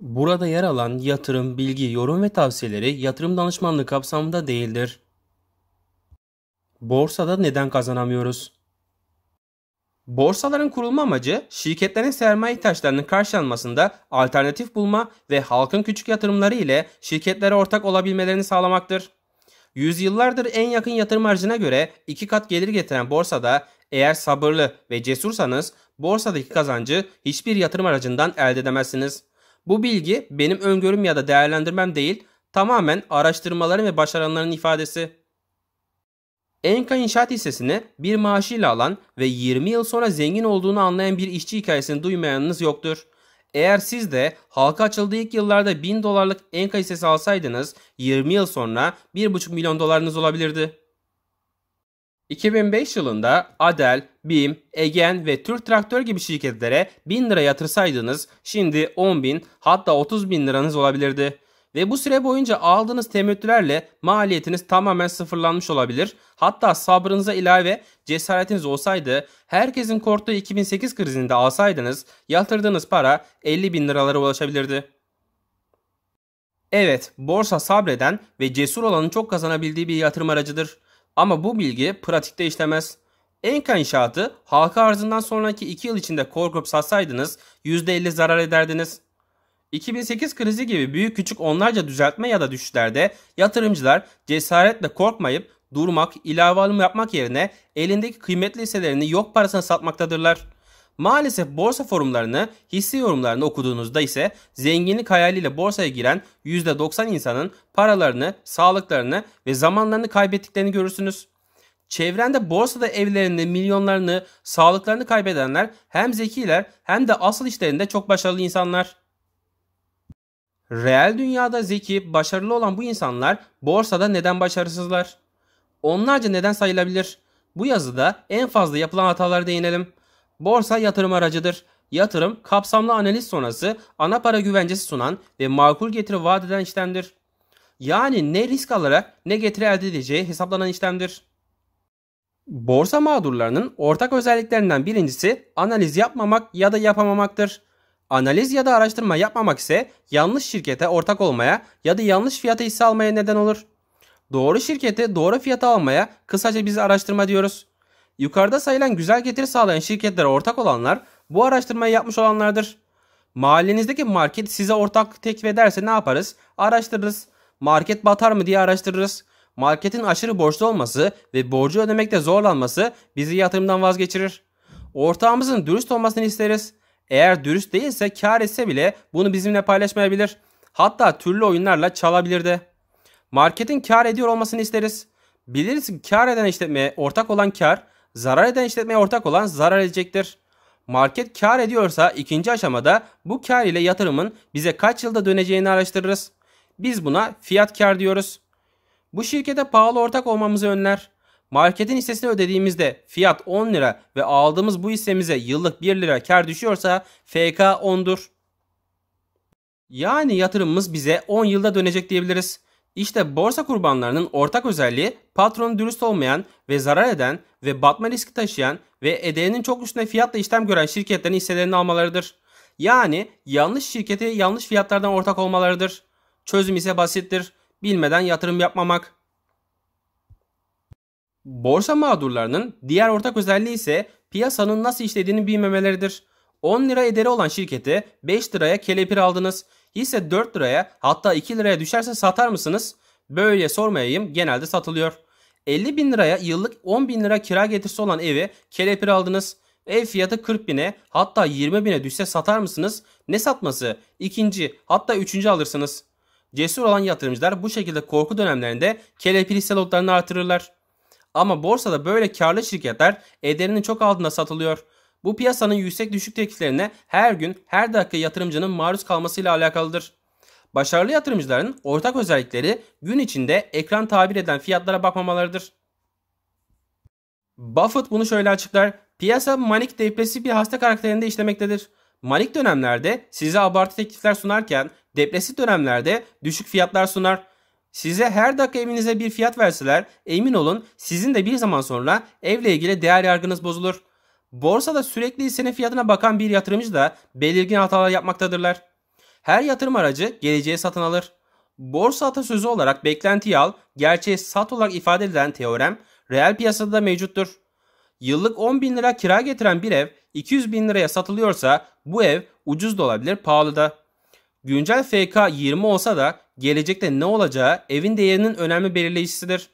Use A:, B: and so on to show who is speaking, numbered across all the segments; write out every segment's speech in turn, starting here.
A: Burada yer alan yatırım, bilgi, yorum ve tavsiyeleri yatırım danışmanlığı kapsamında değildir. Borsada neden kazanamıyoruz? Borsaların kurulma amacı şirketlerin sermaye ihtiyaçlarının karşılanmasında alternatif bulma ve halkın küçük yatırımları ile şirketlere ortak olabilmelerini sağlamaktır. Yüzyıllardır en yakın yatırım harcına göre iki kat gelir getiren borsada eğer sabırlı ve cesursanız borsadaki kazancı hiçbir yatırım aracından elde edemezsiniz. Bu bilgi benim öngörüm ya da değerlendirmem değil, tamamen araştırmaların ve başaranların ifadesi. Enka İnşaat hissesini bir maaşıyla alan ve 20 yıl sonra zengin olduğunu anlayan bir işçi hikayesini duymayanınız yoktur. Eğer siz de halka açıldığı ilk yıllarda 1000 dolarlık Enka hissesi alsaydınız 20 yıl sonra 1,5 milyon dolarınız olabilirdi. 2005 yılında Adel, BİM, Egen ve Türk Traktör gibi şirketlere 1000 lira yatırsaydınız şimdi 10 bin hatta 30 bin liranız olabilirdi. Ve bu süre boyunca aldığınız temettülerle maliyetiniz tamamen sıfırlanmış olabilir. Hatta sabrınıza ilave cesaretiniz olsaydı herkesin korktuğu 2008 krizinde alsaydınız yatırdığınız para 50 bin liralara ulaşabilirdi. Evet borsa sabreden ve cesur olanın çok kazanabildiği bir yatırım aracıdır. Ama bu bilgi pratikte işlemez. Enka inşaatı halka arzından sonraki 2 yıl içinde korkup satsaydınız %50 zarar ederdiniz. 2008 krizi gibi büyük küçük onlarca düzeltme ya da düşüşlerde yatırımcılar cesaretle korkmayıp durmak, ilave alım yapmak yerine elindeki kıymetli hisselerini yok parasına satmaktadırlar. Maalesef borsa forumlarını, hisse yorumlarını okuduğunuzda ise zenginlik hayaliyle borsaya giren %90 insanın paralarını, sağlıklarını ve zamanlarını kaybettiklerini görürsünüz. Çevrende borsada evlerini, milyonlarını, sağlıklarını kaybedenler hem zekiler hem de asıl işlerinde çok başarılı insanlar. Reel dünyada zeki, başarılı olan bu insanlar borsada neden başarısızlar? Onlarca neden sayılabilir. Bu yazıda en fazla yapılan hatalara değinelim. Borsa yatırım aracıdır. Yatırım, kapsamlı analiz sonrası ana para güvencesi sunan ve makul getiri vaat eden işlemdir. Yani ne risk alarak ne getiri elde edeceği hesaplanan işlemdir. Borsa mağdurlarının ortak özelliklerinden birincisi analiz yapmamak ya da yapamamaktır. Analiz ya da araştırma yapmamak ise yanlış şirkete ortak olmaya ya da yanlış fiyata hisse almaya neden olur. Doğru şirketi doğru fiyata almaya kısaca biz araştırma diyoruz. Yukarıda sayılan güzel getiri sağlayan şirketlere ortak olanlar bu araştırmayı yapmış olanlardır. Mahallenizdeki market size ortak teklif ederse ne yaparız? Araştırırız. Market batar mı diye araştırırız. Marketin aşırı borçlu olması ve borcu ödemekte zorlanması bizi yatırımdan vazgeçirir. Ortağımızın dürüst olmasını isteriz. Eğer dürüst değilse kar etse bile bunu bizimle paylaşmayabilir. Hatta türlü oyunlarla çalabilir de. Marketin kar ediyor olmasını isteriz. Biliriz ki kar eden işletmeye ortak olan kar zarar eden işletmeye ortak olan zarar edecektir. Market kar ediyorsa ikinci aşamada bu kar ile yatırımın bize kaç yılda döneceğini araştırırız. Biz buna fiyat kar diyoruz. Bu şirkete pahalı ortak olmamızı önler. Marketin hissesini ödediğimizde fiyat 10 lira ve aldığımız bu hissemize yıllık 1 lira kar düşüyorsa FK 10'dur. Yani yatırımımız bize 10 yılda dönecek diyebiliriz. İşte borsa kurbanlarının ortak özelliği patron dürüst olmayan ve zarar eden ve batma riski taşıyan ve ederinin çok üstüne fiyatla işlem gören şirketlerin hisselerini almalarıdır. Yani yanlış şirkete yanlış fiyatlardan ortak olmalarıdır. Çözüm ise basittir. Bilmeden yatırım yapmamak. Borsa mağdurlarının diğer ortak özelliği ise piyasanın nasıl işlediğini bilmemeleridir. 10 lira ederi olan şirkete 5 liraya kelepir aldınız Hisse 4 liraya hatta 2 liraya düşerse satar mısınız? Böyle sormayayım genelde satılıyor. 50 bin liraya yıllık 10 bin lira kira getirisi olan evi kelepir aldınız. Ev fiyatı 40 bine hatta 20 bine düşse satar mısınız? Ne satması? İkinci hatta üçüncü alırsınız. Cesur olan yatırımcılar bu şekilde korku dönemlerinde kelepir hisse lotlarını artırırlar. Ama borsada böyle karlı şirketler ederinin çok altında satılıyor. Bu piyasanın yüksek düşük tekliflerine her gün her dakika yatırımcının maruz kalmasıyla alakalıdır. Başarılı yatırımcıların ortak özellikleri gün içinde ekran tabir eden fiyatlara bakmamalarıdır. Buffett bunu şöyle açıklar. Piyasa manik depresif bir hasta karakterinde işlemektedir. Manik dönemlerde size abartı teklifler sunarken depresif dönemlerde düşük fiyatlar sunar. Size her dakika evinize bir fiyat verseler emin olun sizin de bir zaman sonra evle ilgili değer yargınız bozulur. Borsada sürekli hissene fiyatına bakan bir yatırımcı da belirgin hatalar yapmaktadırlar. Her yatırım aracı geleceğe satın alır. Borsa atasözü olarak beklentiyi al, gerçeği sat olarak ifade edilen teorem reel piyasada da mevcuttur. Yıllık 10 bin lira kira getiren bir ev 200 bin liraya satılıyorsa bu ev ucuz da olabilir pahalı da. Güncel FK 20 olsa da gelecekte ne olacağı evin değerinin önemli belirleyicisidir.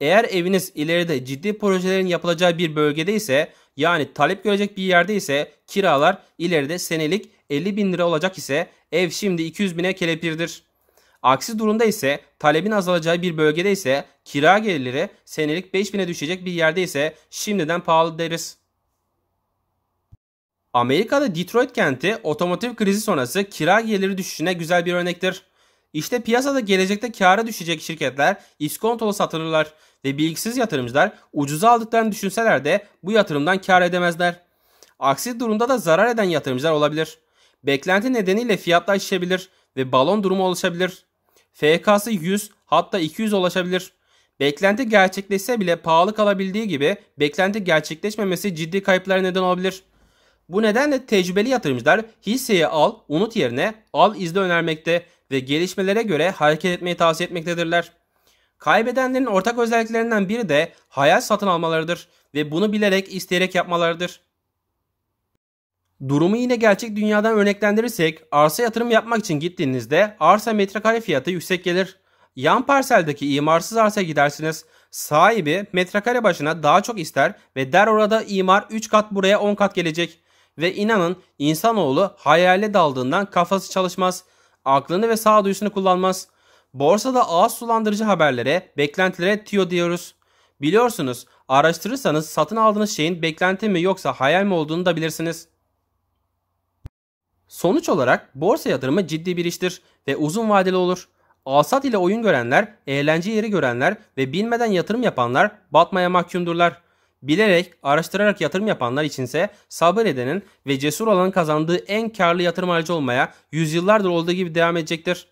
A: Eğer eviniz ileride ciddi projelerin yapılacağı bir bölgede ise yani talep görecek bir yerde ise kiralar ileride senelik 50 bin lira olacak ise ev şimdi 200 bine kelepirdir. Aksi durumda ise talebin azalacağı bir bölgede ise kira gelirleri senelik 5 bin'e düşecek bir yerde ise şimdiden pahalı deriz. Amerika'da Detroit kenti otomotiv krizi sonrası kira geliri düşüşüne güzel bir örnektir. İşte piyasada gelecekte kâra düşecek şirketler iskontolu satılırlar ve bilgisiz yatırımcılar ucuza aldıklarını düşünseler de bu yatırımdan kâr edemezler. Aksi durumda da zarar eden yatırımcılar olabilir. Beklenti nedeniyle fiyatlar şişebilir ve balon durumu oluşabilir. FK'sı 100 hatta 200 ulaşabilir. Beklenti gerçekleşse bile pahalı kalabildiği gibi beklenti gerçekleşmemesi ciddi kayıplara neden olabilir. Bu nedenle tecrübeli yatırımcılar hisseyi al, unut yerine al izle önermekte ve gelişmelere göre hareket etmeyi tavsiye etmektedirler. Kaybedenlerin ortak özelliklerinden biri de hayal satın almalarıdır ve bunu bilerek isteyerek yapmalarıdır. Durumu yine gerçek dünyadan örneklendirirsek arsa yatırım yapmak için gittiğinizde arsa metrekare fiyatı yüksek gelir. Yan parseldeki imarsız arsa gidersiniz. Sahibi metrekare başına daha çok ister ve der orada imar 3 kat buraya 10 kat gelecek. Ve inanın insanoğlu hayale daldığından kafası çalışmaz aklını ve sağduyusunu kullanmaz. Borsada ağız sulandırıcı haberlere, beklentilere tiyo diyoruz. Biliyorsunuz araştırırsanız satın aldığınız şeyin beklenti mi yoksa hayal mi olduğunu da bilirsiniz. Sonuç olarak borsa yatırımı ciddi bir iştir ve uzun vadeli olur. Alsat ile oyun görenler, eğlence yeri görenler ve bilmeden yatırım yapanlar batmaya mahkumdurlar. Bilerek, araştırarak yatırım yapanlar içinse sabır edenin ve cesur olanın kazandığı en karlı yatırım aracı olmaya yüzyıllardır olduğu gibi devam edecektir.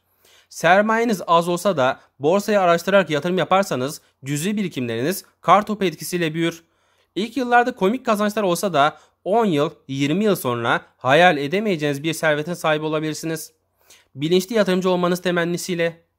A: Sermayeniz az olsa da borsaya araştırarak yatırım yaparsanız cüzi birikimleriniz kar topu etkisiyle büyür. İlk yıllarda komik kazançlar olsa da 10 yıl, 20 yıl sonra hayal edemeyeceğiniz bir servetin sahibi olabilirsiniz. Bilinçli yatırımcı olmanız temennisiyle.